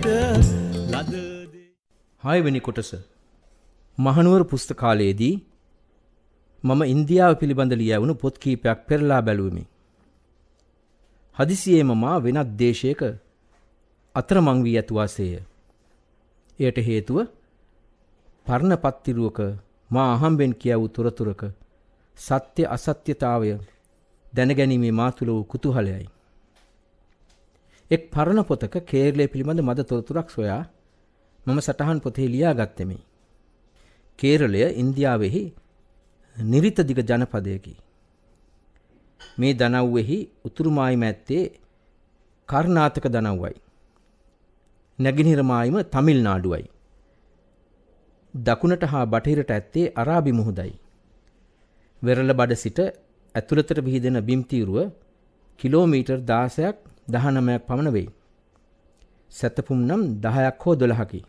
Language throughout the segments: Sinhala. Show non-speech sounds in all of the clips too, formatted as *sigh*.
කරනට ලද හයවැනි කොටස මහනුවර පුස්තකාලයේදී මම ඉන්දියාව පිළිබඳ ලියවුණු පොත් කීපයක් පෙරලා බැලුවමි. හදිසියේම මා වෙනත් දේශයක අතරමං වී ඇතුවාසේය. එයට හේතුව පරණ පත්තිරුවක මා අහම්බෙන් කියවූ තොරතුරක සත්‍ය අසත්‍යතාවය දැනගැනීමේ මාතුල වූ කුතුහලයයි. එක් පරණ පොතක කේරළය පිළිබඳ මද තොරතුරක් සොයා මම සටහන් පොතේ ලියා ගත්තෙමි. කේරළය ඉන්දියාවෙහි නිරිතදිග ජනපදයකි. මේ දනව්වෙහි උතුරුමායිම ඇත්තේ කර්ණාතක දනව්වයි. නැගිනිරමායිම තමිල් නාඩුවයි. දකුණට හා බටහිරට ඇත්තේ අරාබි මුහුදයි. වෙරළ බඩ සිට ඇතුළතට බිහිදෙන බිම්තීරුව කිලෝමීටර් දාසයක් දහනමයක් පමණ වෙයි. සැතපුම් නම් දහයක් හෝ දොළහකි.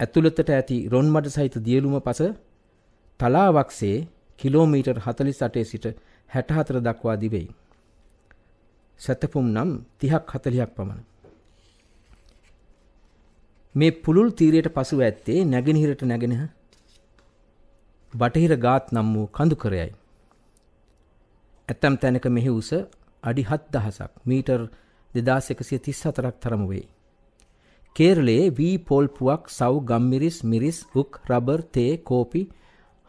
ඇතුළතට ඇති රොන්මඩ සහිත දියලුම පස තලාවක්සේ කිලෝමීටර් හතලිස් අටේ සිට හැටහතර දක්වා දිවෙයි. සැතපුම් නම් තිහක් හතලියක් පමණ. මේ පුළුල් තීරයට පසුව ඇත්තේ නැගෙනහිරට නැගෙනහ බටහිර ගාත් නම් වූ කඳුකරයයි. ඇත්තම් තැනක මෙහි උස අඩි 7000ක් මීටර් 2134ක් තරම වේ. කේරළයේ වී පොල්පුවක් සව් ගම්මිරිස් මිරිස් හුක් රබර් තේ කෝපි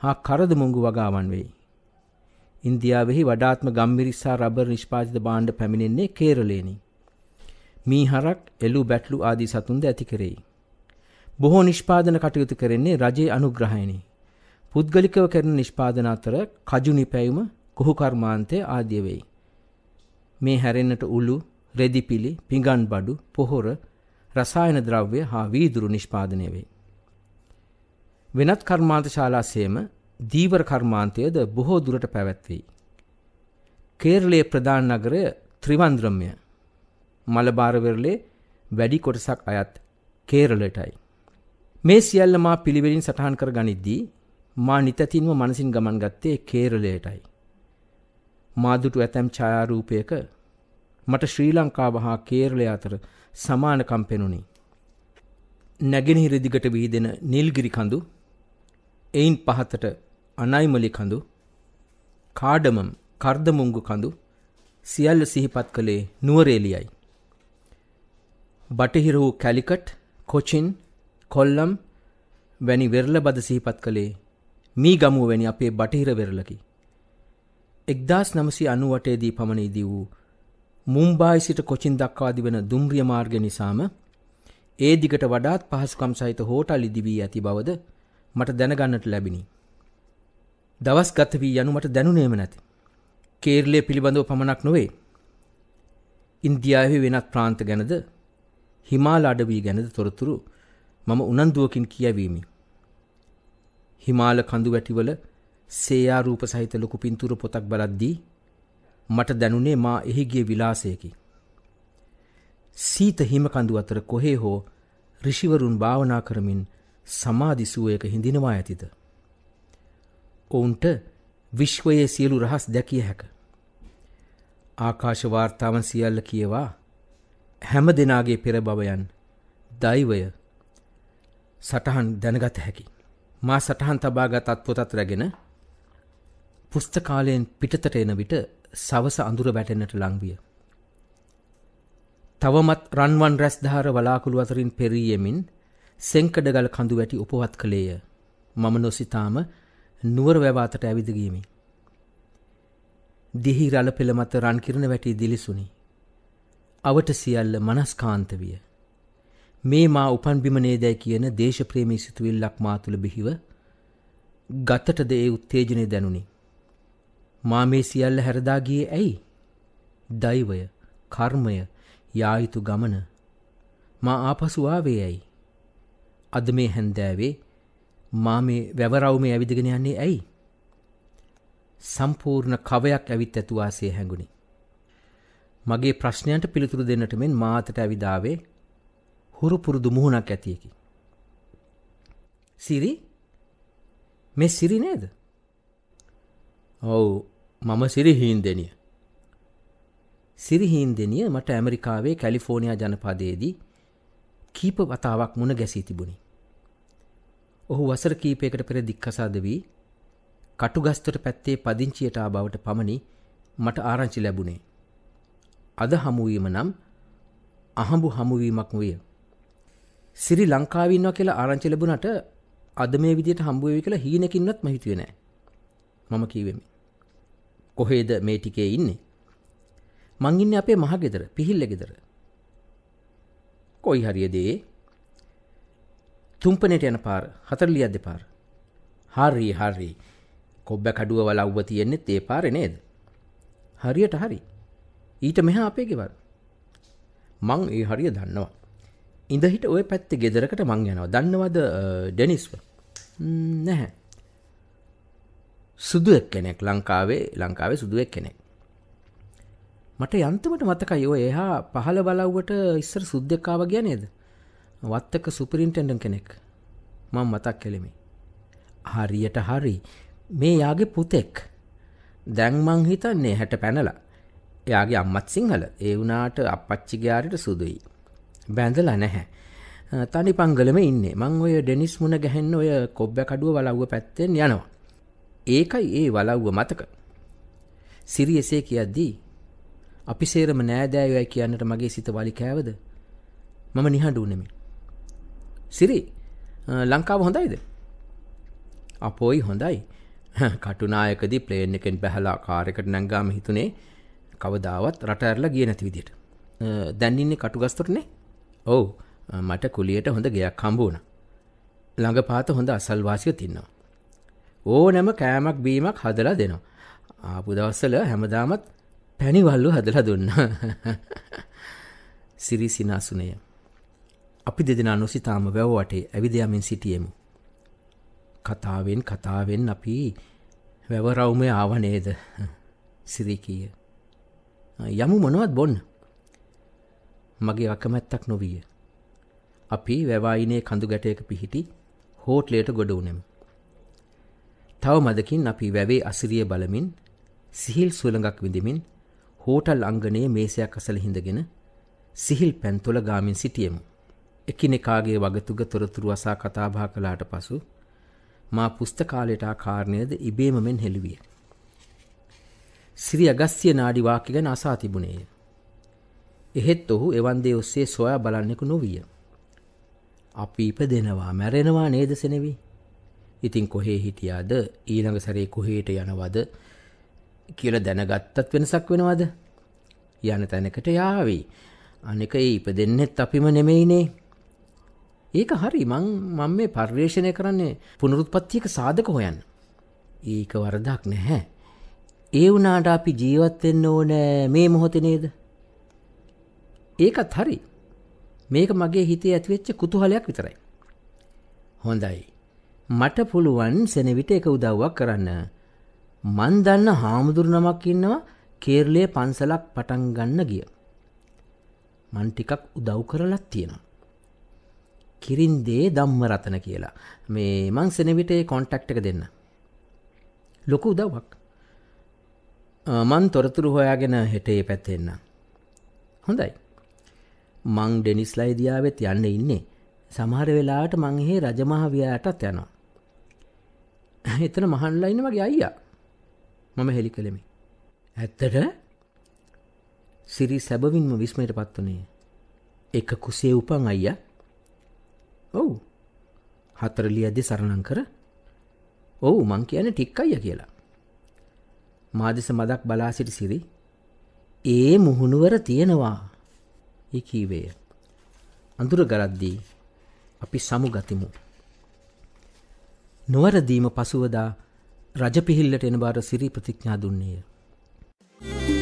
හා කරද මුංගු වගාවන් වේ. ඉන්දියාවෙහි වඩාත්ම ගම්මිරිස් හා රබර් නිෂ්පාදිත භාණ්ඩ පැමිණෙන්නේ කේරළේනි. මීහරක්, එළු බැටළු ආදී සතුන්ද ඇති කෙරෙයි. බොහෝ නිෂ්පාදන කටයුතු කරන්නේ රජයේ අනුග්‍රහයෙනි. පුද්ගලිකව කරන නිෂ්පාදන අතර කජු නිපැයුම, කුහු කර්මාන්තය ආදී වෙයි. මේ හැරෙන්නට උළු, රෙදිපිලි, පිඟන් බඩු, පොහොර, රසායන ද්‍රව්‍ය හා වීදුරු නිෂ්පාදනය වේ. වෙනත් කර්මාන්ත ශාලාසේම දීවර කර්මාන්තයද බොහෝ දුරට පැවැත්වෙයි. කේරළයේ ප්‍රධාන නගරය ත්‍රිවන්ද්‍රම්ය. මලබාර වෙරළේ වැඩි කොටසක් අයත් කේරළටයි. මේ සියල්ල මා පිළිවෙලින් සටහන් කර ගනිද්දී මා නිතතින්ම මනසින් ගමන් ගත්තේ කේරළයටයි. මාදුටු ඇතැම් ඡායාරූපයක මට ශ්‍රී ලංකාව හා කේරළය අතර සමානකම් පෙනුනි. නැගෙනහිර දිගට විහිදෙන නිල්ගිරි කඳු, එයින් පහතට අනයිමලි කඳු, කාඩමම් කර්දමුංගු කඳු සියල්ල සිහිපත් කළේ නුවරඑළියයි. බටහිර වූ කැලිකට්, කොචින්, කොල්ලම් වැනි වෙරළ බද සිහිපත් කළේ මී ගමුව වැනි අපේ බටහිර වෙරළකි. එක්දස් නමසි අනුවටේදී පමණීදී වූ මුම්බායි සිට කොචින් දක්වාදි වෙන දුම්රිය මාර්ග නිසාම ඒ දිගට වඩාත් පහසුකම් සහිත හෝටල් ඉදිවී ඇති බවද මට දැනගන්නට ලැබිනි. දවස් ගත වී යනු මට දැනුනේම නැති. කේරලය පිළිබඳව පමණක් නොවේ. ඉන්දියාවේ වෙනත් ප්‍රාන්ත ගැනද හිමාල අඩවී ගැනද තොරතුරු මම උනන්දුවකින් කියවීමි. හිමාල කඳු වැටිවල සේයා රූප සහිත ලොකු පින්තූර පොතක් බලද්දී මට දැනුනේ මා එහි ගිය විලාසයකි. සීත හිම කඳු අතර කොහේ හෝ ඍෂිවරුන් භාවනා කරමින් සමාධි සුවයක හිඳිනවා ඇතිද. ඔවුන්ට විශ්වයේ සියලු රහස් දැකිය හැක. ආකාශ වාර්තාවන් සියල්ල කියවා හැම දෙනාගේ පෙර බවයන් දෛවය සටහන් දැනගත හැකි. මා සටහන් තබාගත් අත්පොතත් රැගෙන පුස්තකාලයෙන් පිටතට එන විට සවස අඳුර වැටෙන්නට ලංවිය. තවමත් රන්වන් රැස්ධාර වලාකුළු අතරින් පෙරීයමින් සෙංකඩගල් කඳු වැටි උපවත් කළේය. මම නොසිතාම නුවර වැවාතට ඇවිදගීමි. දිහි රල පෙළ මත රන්කිරණ වැටි දිලිසුනි. අවට සියල්ල මනස්කාන්ත විය. මේ මා උපන් බිමනේ දැයි කියන දේශප්‍රේමී සිතුවිල්ලක් මා තුළ බිහිව ගතටද ඒ උත්තේජනය දැනුනි. මා මේ සියල්ල හැරදා ගියේ ඇයි? දෛවය, කර්මය, යායුතු ගමන. මා ආපසු ආවේ ඇයි? අද මේ හැන්දෑවේ මා මේ වැවරවුමේ ඇවිදගෙන යන්නේ ඇයි? සම්පූර්ණ කවයක් ඇවිත් ඇතු වාසේ හැඟුණි. මගේ ප්‍රශ්නයන්ට පිළිතුරු දෙන්නට මෙන් මාතට ඇවිදාවේ හුරු පුරුදු මුහුණක් ඇතියකි. සිරි? මේ සිරි නේද? ඔව් මම සිරිහීන්දෙනිය. සිරිහීන්දෙනිය මට ඇමරිකාවේ කැලිෆෝනියා ජනපදයේදී කීප වතාවක් මුණ ගැසී තිබුණි. ඔහු වසර කීපයකට පෙර දික්කසාද වී කටුගස්තොට පැත්තේ පදිංචියට ආබවට පමණි මට ආරංචි ලැබුණේ. අද හමුවීම නම් අහඹු හමුවීමක් විය. සිරි ලංකාවින්වා කියලා ආරංචි ලැබුණට අද මේ විදියට හම්බුවේ කියලා හීනකින්වත් මම හිතුවේ නෑ. මම කීවෙමි. කොහේද මේ ටිකේ ඉන්නේ මං ඉන්නේ අපේ මහගෙදර පිහිල්ල ගෙදර කොයි හරියදේ තුම්පනට යන පාර හතරලියද්ද පාර හරි හරි කොබ්බ කඩුව වලව්ව තියෙන්නෙත් ඒ පාරෙ නේද හරියට හරි ඊට මෙහා අපේ ගෙවල් මං ඒ හරිය දන්නවා ඉඳහිට ඔය පැත්තේ ගෙදරකට මං යනවා දන්නවද ඩෙනිස්ව නැහැ සුදු එක්කෙනෙක් ලංකාවේ ලංකාවේ සුදු එක්කෙනෙක් මට යන්තමට මතකයි ඔය එහා පහළ බලව්වට ඉස්සර සුද්දෙක්කාව ගිය නේද වත්තක සුපිරින්ටෙන්ඩන් කෙනෙක් මං මතක් කෙළෙමි හරියට හරි මේ යාගේ පුතෙක් දැන්මං හිතන්නේ හැට පැනලා එයාගේ අම්මත් සිංහල ඒ වුනාට අපච්චිගයාරිට සුදුයි බැඳල නැහැ තනි පංගලම ඉන්න මං ඔය ඩෙනිස් මුණ ගැහෙන් ඔය කොබ්බ කඩුව වලව්ව පැත්තෙන් යනවා ඒකයි ඒ වලව්ව මතක සිරි එසේ කියද්දී අපි සේරම නෑදෑයෝයි කියන්නට මගේ සිත වලි කෑවද මම නිහඬු නෙමි සිරි ලංකාව හොඳයිද අපොයි හොඳයි *laughs* කටුනායකදී ප්ලේන් එකෙන් බැහලා කාරයකට නැංගාම හිතුනේ කවදාවත් රට ඇරලා ගිය නැති විදිහට දැන් ඉන්නේ කටුගස්තොටනේ ඔව් මට කුලියට හොඳ ගෙයක් හම්බ වුණා ළඟ පාත හොඳ අසල්වාසිය තින්නවා ඕනෑම කෑමක් බීමක් හදලා දෙනවා. ආපු දවස්සල හැමදාමත් පැණිවල්ලු හදලා දුන්න. *laughs* සිරිසිනාසුනය. අපි දෙදෙන නොසිතාම වැැව්වටේ ඇවිදයමින් සිටියමු. කතාවෙන් කතාවෙන් අපි වැවරවුම ආවනේද *laughs* සිරිකීය. යමු මොනවත් බොන්න. මගේ අකමැත්තක් නොවිය. අපි වැවායිනේ කඳු ගැටයක පිහිටි හෝට්ලේට ගොඩ වනෙමු. තව මදකින් අපි වැවේ අසිරිය බලමින් සිහිල් සුළඟක් විඳමින් හෝටල් අංගනයේ මේසයක් අසල හිඳගෙන සිහිල් පැන්තොල ගාමින් සිටියමු. එකිනෙකාගේ වගතුග තොරතුරු අසා කතාබා කළාට පසු මා පුස්තකාලයට ආකාරණයද ඉබේම මෙන් හෙළුවිය. සිරි අගස්සිය නාඩි වාක්‍ය ගැන අසා තිබුණේය. එහෙත් ඔහු එවන් දේ ඔස්සේ සොයා බලන්නෙකු නොවිය. අපි ඉපදෙනවා මැරෙනවා නේද සෙනෙවී ඉතින් කොහේ හිටියාද ඊළඟ සැරේ කොහේට යනවද කියල දැනගත්තත් වෙනසක් වෙනවද යන තැනකට යාවී අනෙක ඉප දෙන්නෙත් අපිම නෙමෙයිනේ ඒක හරි මං මං මේ පර්යේෂණය කරන්නේ පුනරුත්පත්තියක සාධක හොයන් ඒක වරදක් නැහැ ඒ වුනාට අපි ජීවත්වෙන්න ඕන මේ මොහොතනේද ඒකත් හරි මේක මගේ හිතේ ඇතිවෙච්ච කුතුහලයක් විතරයි හොඳයි මට පුළුවන් සෙනවිට එක උදව්වක් කරන්න. මන් දන්න හාමුදුරනමක් ඉන්නවා කේරලේ පන්සලක් පටන් ගන්න ගිය. මන් ටිකක් උදව් කරලත් තියෙනවා. කිරින්දේ දම්ම රතන කියලා මේ මං සෙනවිටේ කොන්ටක්් එක දෙන්න. ලොකු උදවක්. මන් තොරතුරු හොයාගෙන හෙටේ පැත්තෙන්න. හොඳයි. මං ඩෙනිස්ලයිදියාවෙත් යන්න ඉන්නේ සමහර වෙලාට මංහේ රජමහාවියායටත් යනවා. *laughs* එතන මහන්ලා ඉන්න මගේ අයියා මම හෙළි කළෙමි ඇත්තට සිරි සැබවින්ම විස්මයට පත්වනේ එක කුසේ උපන් අයිය ඔවු හතරලිය ඇදි සරණං කර ඔවු මං කියන ටික් අයිය කියලා මාදෙස මදක් බලා සිටි සිරි ඒ මුහුණුවර තියෙනවා ඒ කීවේය අඳුර ගලද්දී අපි සමුගතිමු නොවරදීම පසුවදා රජපිහිල්ලට එන බාර සිරී ප්‍රතිඥා දුන්නේය. Thank you.